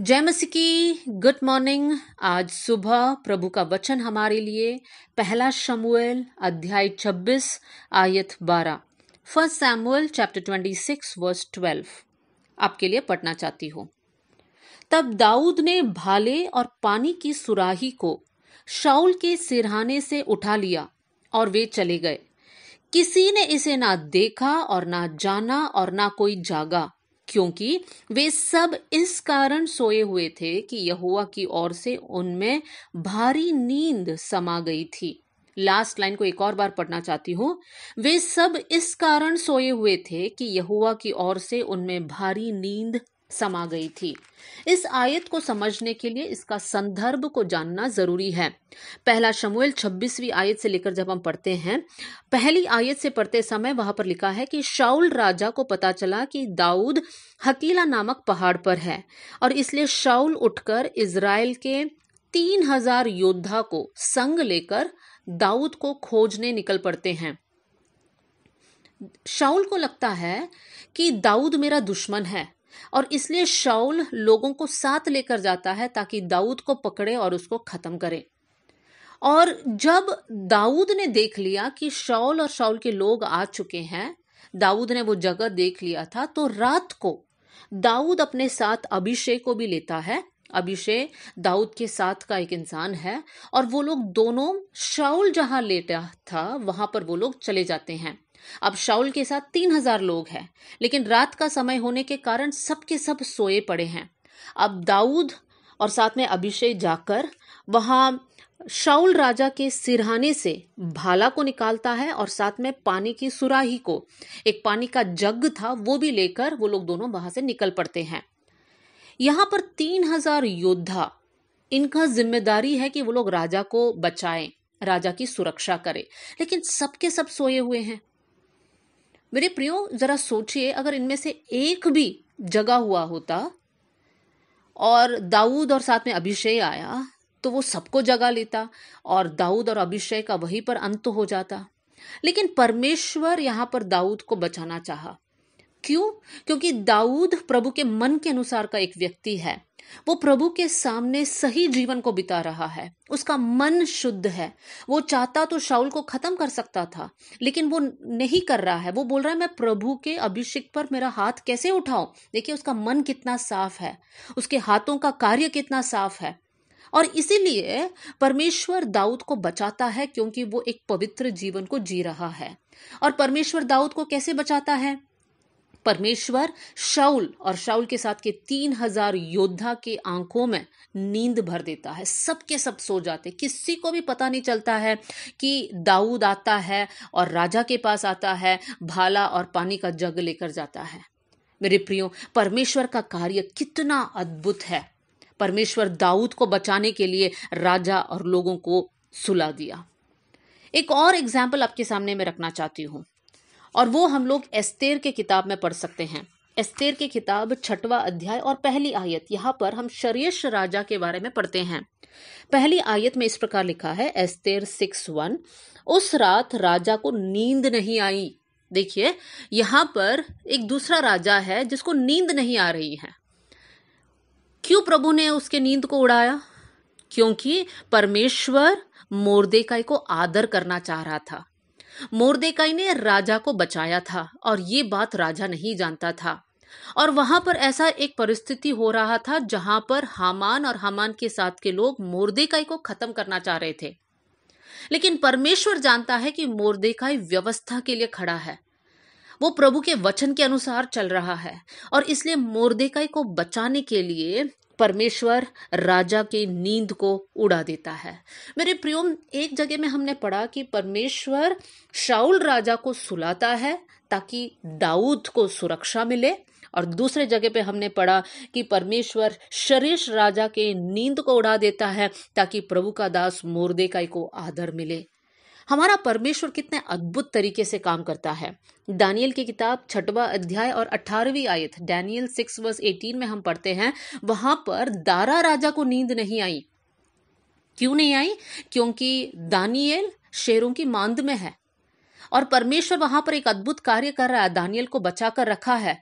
जय मसीह की good morning आज सुबह प्रभु का वचन हमारे लिए पहला शमुएल अध्याय 26 आयत 12 first Samuel chapter 26 verse twelve आपके लिए पढ़ना चाहती हूँ तब दाऊद ने भाले और पानी की सुराही को शाउल के सिरहाने से उठा लिया और वे चले गए किसी ने इसे ना देखा और ना जाना और ना कोई जागा क्योंकि वे सब इस कारण सोए हुए थे कि यहुआ की ओर से उनमें भारी नींद समा गई थी लास्ट लाइन को एक और बार पढ़ना चाहती हूँ वे सब इस कारण सोए हुए थे कि यहुआ की ओर से उनमें भारी नींद समा गई थी इस आयत को समझने के लिए इसका संदर्भ को जानना जरूरी है पहला शमुएल 26वीं आयत से लेकर जब हम पढ़ते हैं पहली आयत से पढ़ते समय वहां पर लिखा है कि शाउल राजा को पता चला कि दाऊद हकीला नामक पहाड़ पर है और इसलिए शाउल उठकर इसराइल के तीन हजार योद्धा को संग लेकर दाऊद को खोजने निकल पड़ते हैं शाउल को लगता है कि दाऊद मेरा दुश्मन है और इसलिए शाउल लोगों को साथ लेकर जाता है ताकि दाऊद को पकड़े और उसको खत्म करे और जब दाऊद ने देख लिया कि शाउल और शाउल के लोग आ चुके हैं दाऊद ने वो जगह देख लिया था तो रात को दाऊद अपने साथ अभिषेक को भी लेता है अभिषेक दाऊद के साथ का एक इंसान है और वो लोग दोनों शाउल जहां लेटा था वहां पर वो लोग चले जाते हैं अब शाउल के साथ तीन हजार लोग हैं लेकिन रात का समय होने के कारण सबके सब सोए पड़े हैं अब दाऊद और साथ में अभिषेक जाकर वहां शाउल राजा के सिरहाने से भाला को निकालता है और साथ में पानी की सुराही को एक पानी का जग था वो भी लेकर वो लोग दोनों वहां से निकल पड़ते हैं यहां पर तीन हजार योद्धा इनका जिम्मेदारी है कि वो लोग राजा को बचाएं राजा की सुरक्षा करें लेकिन सबके सब सोए हुए हैं मेरे प्रियो जरा सोचिए अगर इनमें से एक भी जगा हुआ होता और दाऊद और साथ में अभिषेक आया तो वो सबको जगा लेता और दाऊद और अभिषेक का वहीं पर अंत हो जाता लेकिन परमेश्वर यहां पर दाऊद को बचाना चाहा क्यों क्योंकि दाऊद प्रभु के मन के अनुसार का एक व्यक्ति है वो प्रभु के सामने सही जीवन को बिता रहा है उसका मन शुद्ध है वो चाहता तो शाउल को खत्म कर सकता था लेकिन वो नहीं कर रहा है वो बोल रहा है मैं प्रभु के अभिषेक पर मेरा हाथ कैसे उठाऊं देखिए उसका मन कितना साफ है उसके हाथों का कार्य कितना साफ है और इसीलिए परमेश्वर दाऊद को बचाता है क्योंकि वो एक पवित्र जीवन को जी रहा है और परमेश्वर दाऊद को कैसे बचाता है परमेश्वर शाउल और शाउल के साथ के तीन हजार योद्धा के आंखों में नींद भर देता है सबके सब सो जाते किसी को भी पता नहीं चलता है कि दाऊद आता है और राजा के पास आता है भाला और पानी का जग लेकर जाता है मेरे प्रियो परमेश्वर का कार्य कितना अद्भुत है परमेश्वर दाऊद को बचाने के लिए राजा और लोगों को सुला दिया एक और एग्जाम्पल आपके सामने मैं रखना चाहती हूँ और वो हम लोग एस्तेर के किताब में पढ़ सकते हैं एस्तेर की किताब छठवा अध्याय और पहली आयत यहाँ पर हम शरीश राजा के बारे में पढ़ते हैं पहली आयत में इस प्रकार लिखा है एस्तेर सिक्स वन उस रात राजा को नींद नहीं आई देखिए यहाँ पर एक दूसरा राजा है जिसको नींद नहीं आ रही है क्यों प्रभु ने उसके नींद को उड़ाया क्योंकि परमेश्वर मोरदेकाई को आदर करना चाह रहा था मोरदेकाई ने राजा को बचाया था और ये बात राजा नहीं जानता था और वहां पर ऐसा एक परिस्थिति हो रहा था जहां पर हामान और हामान के साथ के लोग मोरदेकाई को खत्म करना चाह रहे थे लेकिन परमेश्वर जानता है कि मोरदेकाई व्यवस्था के लिए खड़ा है वो प्रभु के वचन के अनुसार चल रहा है और इसलिए मोरदेकाई को बचाने के लिए परमेश्वर राजा की नींद को उड़ा देता है मेरे प्रियम एक जगह में हमने पढ़ा कि परमेश्वर शाउल राजा को सुलाता है ताकि दाऊद को सुरक्षा मिले और दूसरे जगह पे हमने पढ़ा कि परमेश्वर शरीश राजा के नींद को उड़ा देता है ताकि प्रभु का दास का को आदर मिले हमारा परमेश्वर कितने अद्भुत तरीके से काम करता है दानियल की किताब छठवा अध्याय और अठारहवीं आयत डैनियल सिक्स वर्स एटीन में हम पढ़ते हैं वहां पर दारा राजा को नींद नहीं आई क्यों नहीं आई क्योंकि दानियल शेरों की मांद में है और परमेश्वर वहां पर एक अद्भुत कार्य कर रहा है दानियल को बचा कर रखा है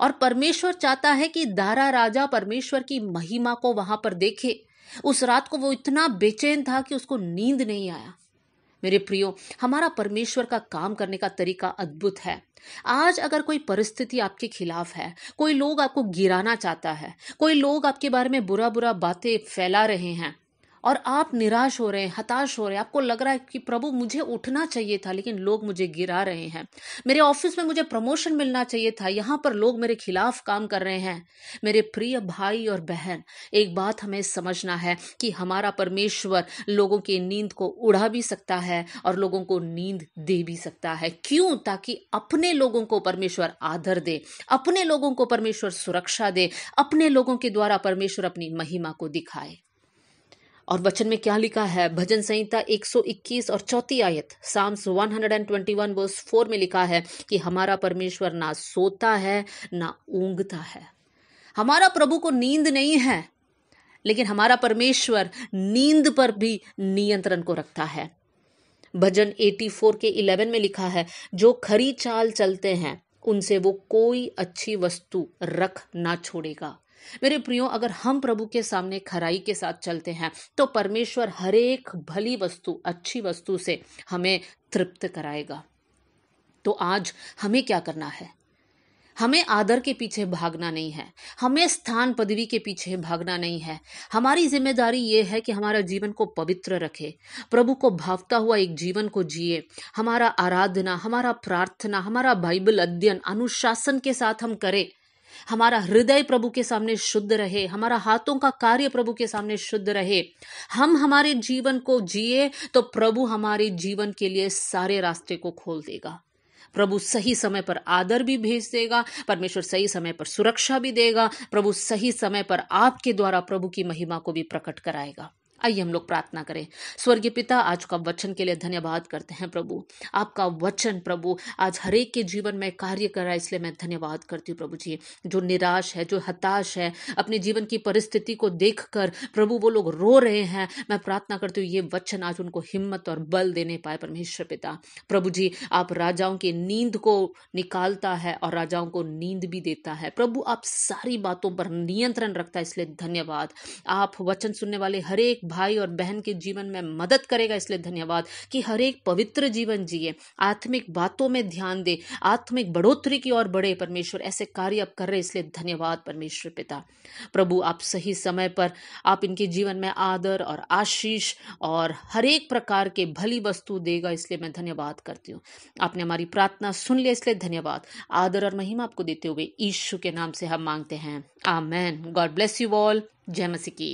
और परमेश्वर चाहता है कि दारा राजा परमेश्वर की महिमा को वहां पर देखे उस रात को वो इतना बेचैन था कि उसको नींद नहीं आया मेरे प्रियो हमारा परमेश्वर का काम करने का तरीका अद्भुत है आज अगर कोई परिस्थिति आपके खिलाफ है कोई लोग आपको गिराना चाहता है कोई लोग आपके बारे में बुरा बुरा बातें फैला रहे हैं और आप निराश हो रहे हैं हताश हो रहे हैं आपको लग रहा है कि प्रभु मुझे उठना चाहिए था लेकिन लोग मुझे गिरा रहे हैं मेरे ऑफिस में मुझे प्रमोशन मिलना चाहिए था यहाँ पर लोग मेरे खिलाफ काम कर रहे हैं मेरे प्रिय भाई और बहन एक बात हमें समझना है कि हमारा परमेश्वर लोगों की नींद को उड़ा भी सकता है और लोगों को नींद दे भी सकता है क्यों ताकि अपने लोगों को परमेश्वर आदर दे अपने लोगों को परमेश्वर सुरक्षा दे अपने लोगों के द्वारा परमेश्वर अपनी महिमा को दिखाए और वचन में क्या लिखा है भजन संहिता 121 और चौथी आयत साम्स 121 वर्स 4 में लिखा है कि हमारा परमेश्वर ना सोता है ना ऊंगता है हमारा प्रभु को नींद नहीं है लेकिन हमारा परमेश्वर नींद पर भी नियंत्रण को रखता है भजन 84 के 11 में लिखा है जो खरी चाल चलते हैं उनसे वो कोई अच्छी वस्तु रख ना छोड़ेगा मेरे प्रियो अगर हम प्रभु के सामने खराई के साथ चलते हैं तो परमेश्वर हरेक भली वस्तु अच्छी वस्तु से हमें तृप्त कराएगा तो आज हमें क्या करना है हमें आदर के पीछे भागना नहीं है हमें स्थान पदवी के पीछे भागना नहीं है हमारी जिम्मेदारी ये है कि हमारा जीवन को पवित्र रखे प्रभु को भावता हुआ एक जीवन को जिए हमारा आराधना हमारा प्रार्थना हमारा बाइबल अध्ययन अनुशासन के साथ हम करें हमारा हृदय प्रभु के सामने शुद्ध रहे हमारा हाथों का कार्य प्रभु के सामने शुद्ध रहे हम हमारे जीवन को जिए तो प्रभु हमारे जीवन के लिए सारे रास्ते को खोल देगा प्रभु सही समय पर आदर भी भेज देगा परमेश्वर सही समय पर सुरक्षा भी देगा प्रभु सही समय पर आपके द्वारा प्रभु की महिमा को भी प्रकट कराएगा आइए हम लोग प्रार्थना करें स्वर्गीय पिता आज का वचन के लिए धन्यवाद करते हैं प्रभु आपका वचन प्रभु आज हरेक के जीवन में कार्य कर रहा है इसलिए मैं धन्यवाद करती हूँ प्रभु जी जो निराश है जो हताश है अपने जीवन की परिस्थिति को देख कर प्रभु वो लोग रो रहे हैं मैं प्रार्थना करती हूँ ये वचन आज उनको हिम्मत और बल देने पाए परमेश्वर पिता प्रभु जी आप राजाओं की नींद को निकालता है और राजाओं को नींद भी देता है प्रभु आप सारी बातों पर नियंत्रण रखता है इसलिए धन्यवाद आप वचन सुनने वाले हरेक भाई और बहन के जीवन में मदद करेगा इसलिए धन्यवाद कि हर एक पवित्र जीवन जिए आत्मिक बातों में ध्यान दे आत्मिक बढ़ोतरी की ओर बढ़े परमेश्वर ऐसे कार्य आप कर रहे इसलिए धन्यवाद परमेश्वर पिता प्रभु आप सही समय पर आप इनके जीवन में आदर और आशीष और हर एक प्रकार के भली वस्तु देगा इसलिए मैं धन्यवाद करती हूँ आपने हमारी प्रार्थना सुन लिया इसलिए धन्यवाद आदर और महिमा आपको देते हुए ईश्व के नाम से हम मांगते हैं amen God bless you all जय मसी की